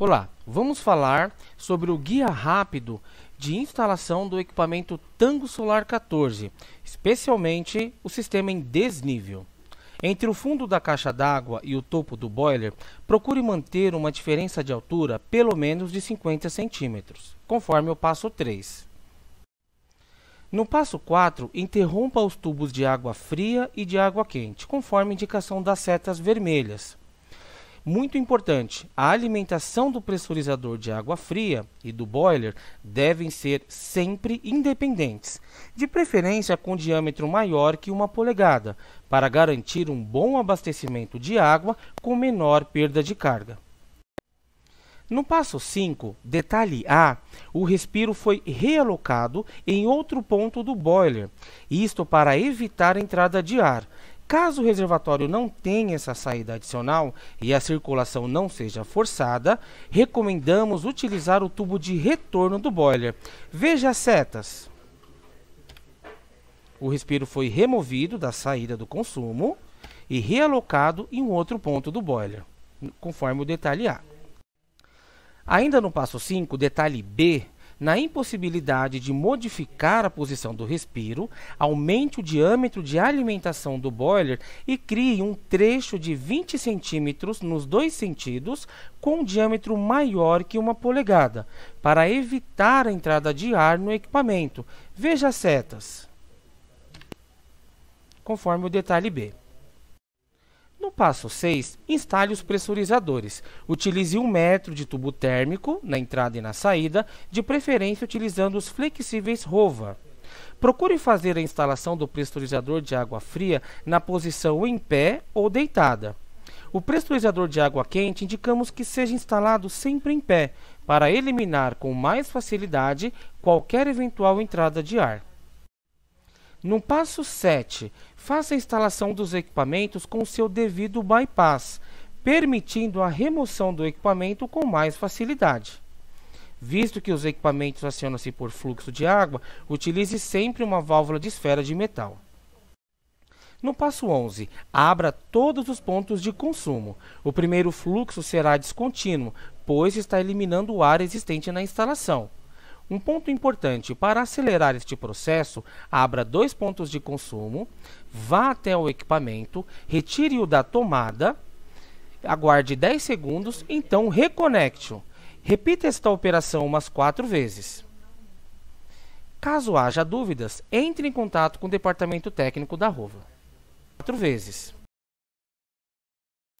Olá, vamos falar sobre o guia rápido de instalação do equipamento Tango Solar 14, especialmente o sistema em desnível. Entre o fundo da caixa d'água e o topo do boiler, procure manter uma diferença de altura pelo menos de 50 centímetros, conforme o passo 3. No passo 4, interrompa os tubos de água fria e de água quente, conforme indicação das setas vermelhas. Muito importante, a alimentação do pressurizador de água fria e do boiler devem ser sempre independentes, de preferência com diâmetro maior que uma polegada, para garantir um bom abastecimento de água com menor perda de carga. No passo 5, detalhe A, o respiro foi realocado em outro ponto do boiler, isto para evitar entrada de ar, Caso o reservatório não tenha essa saída adicional e a circulação não seja forçada, recomendamos utilizar o tubo de retorno do boiler. Veja as setas. O respiro foi removido da saída do consumo e realocado em um outro ponto do boiler, conforme o detalhe A. Ainda no passo 5, detalhe B na impossibilidade de modificar a posição do respiro, aumente o diâmetro de alimentação do boiler e crie um trecho de 20 centímetros nos dois sentidos com um diâmetro maior que uma polegada, para evitar a entrada de ar no equipamento. Veja as setas. Conforme o detalhe B. Passo 6. Instale os pressurizadores. Utilize um metro de tubo térmico na entrada e na saída, de preferência utilizando os flexíveis Rova. Procure fazer a instalação do pressurizador de água fria na posição em pé ou deitada. O pressurizador de água quente indicamos que seja instalado sempre em pé, para eliminar com mais facilidade qualquer eventual entrada de ar. No passo 7, faça a instalação dos equipamentos com seu devido bypass, permitindo a remoção do equipamento com mais facilidade. Visto que os equipamentos acionam-se por fluxo de água, utilize sempre uma válvula de esfera de metal. No passo 11, abra todos os pontos de consumo. O primeiro fluxo será descontínuo, pois está eliminando o ar existente na instalação. Um ponto importante: para acelerar este processo, abra dois pontos de consumo, vá até o equipamento, retire-o da tomada, aguarde 10 segundos, então reconecte-o. Repita esta operação umas quatro vezes. Caso haja dúvidas, entre em contato com o departamento técnico da Rova. Quatro vezes.